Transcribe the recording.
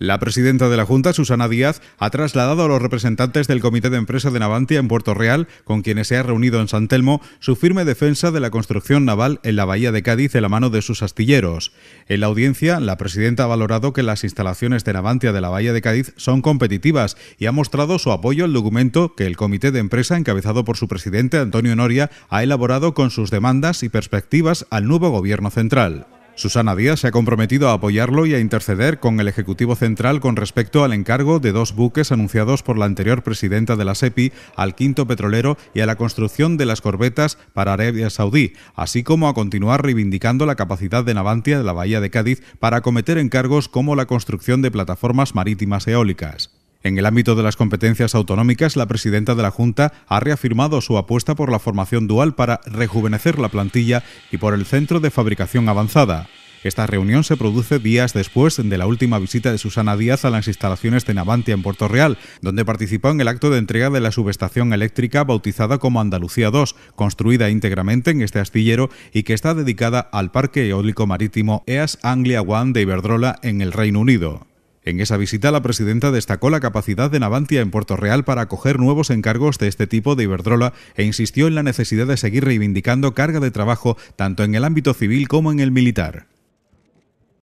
La presidenta de la Junta, Susana Díaz, ha trasladado a los representantes del Comité de Empresa de Navantia en Puerto Real, con quienes se ha reunido en San Telmo, su firme defensa de la construcción naval en la bahía de Cádiz en la mano de sus astilleros. En la audiencia, la presidenta ha valorado que las instalaciones de Navantia de la bahía de Cádiz son competitivas y ha mostrado su apoyo al documento que el Comité de Empresa, encabezado por su presidente Antonio Noria, ha elaborado con sus demandas y perspectivas al nuevo Gobierno central. Susana Díaz se ha comprometido a apoyarlo y a interceder con el Ejecutivo Central con respecto al encargo de dos buques anunciados por la anterior presidenta de la SEPI al quinto petrolero y a la construcción de las corbetas para Arabia Saudí, así como a continuar reivindicando la capacidad de Navantia de la Bahía de Cádiz para acometer encargos como la construcción de plataformas marítimas eólicas. En el ámbito de las competencias autonómicas, la presidenta de la Junta ha reafirmado su apuesta por la formación dual para rejuvenecer la plantilla y por el Centro de Fabricación Avanzada. Esta reunión se produce días después de la última visita de Susana Díaz a las instalaciones de Navantia en Puerto Real, donde participó en el acto de entrega de la subestación eléctrica bautizada como Andalucía 2, construida íntegramente en este astillero y que está dedicada al Parque Eólico Marítimo EAS Anglia One de Iberdrola en el Reino Unido. En esa visita, la presidenta destacó la capacidad de Navantia en Puerto Real para acoger nuevos encargos de este tipo de Iberdrola e insistió en la necesidad de seguir reivindicando carga de trabajo tanto en el ámbito civil como en el militar.